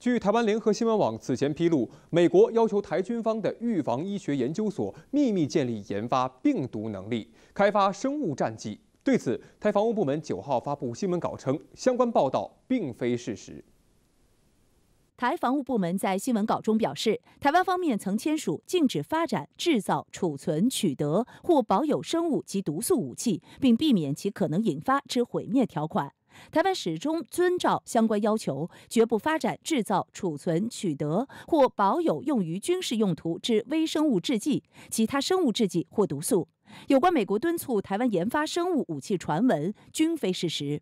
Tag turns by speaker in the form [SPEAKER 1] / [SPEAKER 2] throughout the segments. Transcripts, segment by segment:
[SPEAKER 1] 据台湾联合新闻网此前披露，美国要求台军方的预防医学研究所秘密建立研发病毒能力，开发生物战剂。对此，台防务部门九号发布新闻稿称，相关报道并非事实。
[SPEAKER 2] 台防务部门在新闻稿中表示，台湾方面曾签署禁止发展、制造、储存、取得或保有生物及毒素武器，并避免其可能引发之毁灭条款。台湾始终遵照相关要求，绝不发展、制造、储存、取得或保有用于军事用途之微生物制剂、其他生物制剂或毒素。有关美国敦促台湾研发生物武器传闻，均非事实。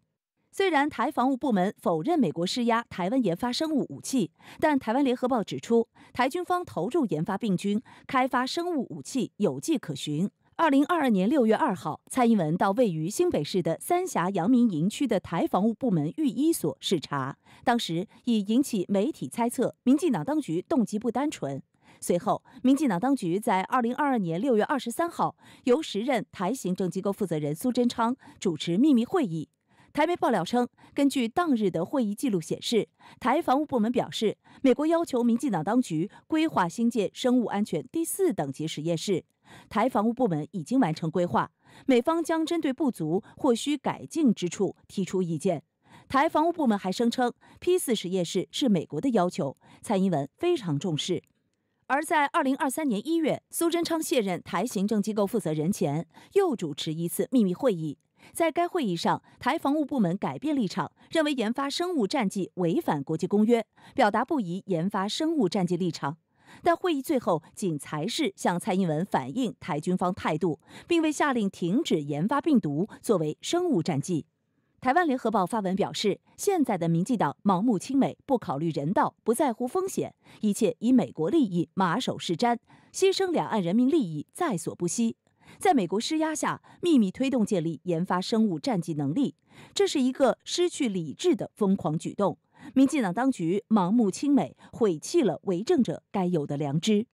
[SPEAKER 2] 虽然台防务部门否认美国施压台湾研发生物武器，但台湾联合报指出，台军方投入研发病菌、开发生物武器有迹可循。二零二二年六月二号，蔡英文到位于新北市的三峡阳明营区的台防务部门预医所视察，当时已引起媒体猜测，民进党当局动机不单纯。随后，民进党当局在二零二二年六月二十三号由时任台行政机构负责人苏贞昌主持秘密会议。台媒爆料称，根据当日的会议记录显示，台防务部门表示，美国要求民进党当局规划新建生物安全第四等级实验室。台防务部门已经完成规划，美方将针对不足或需改进之处提出意见。台防务部门还声称，P 四实验室是美国的要求，蔡英文非常重视。而在2023年1月，苏贞昌卸任台行政机构负责人前，又主持一次秘密会议，在该会议上，台防务部门改变立场，认为研发生物战剂违反国际公约，表达不宜研发生物战剂立场。但会议最后仅才是向蔡英文反映台军方态度，并未下令停止研发病毒作为生物战剂。台湾联合报发文表示，现在的民进党盲目亲美，不考虑人道，不在乎风险，一切以美国利益马首是瞻，牺牲两岸人民利益在所不惜。在美国施压下，秘密推动建立研发生物战剂能力，这是一个失去理智的疯狂举动。民进党当局盲目亲美，毁弃了为政者该有的良知。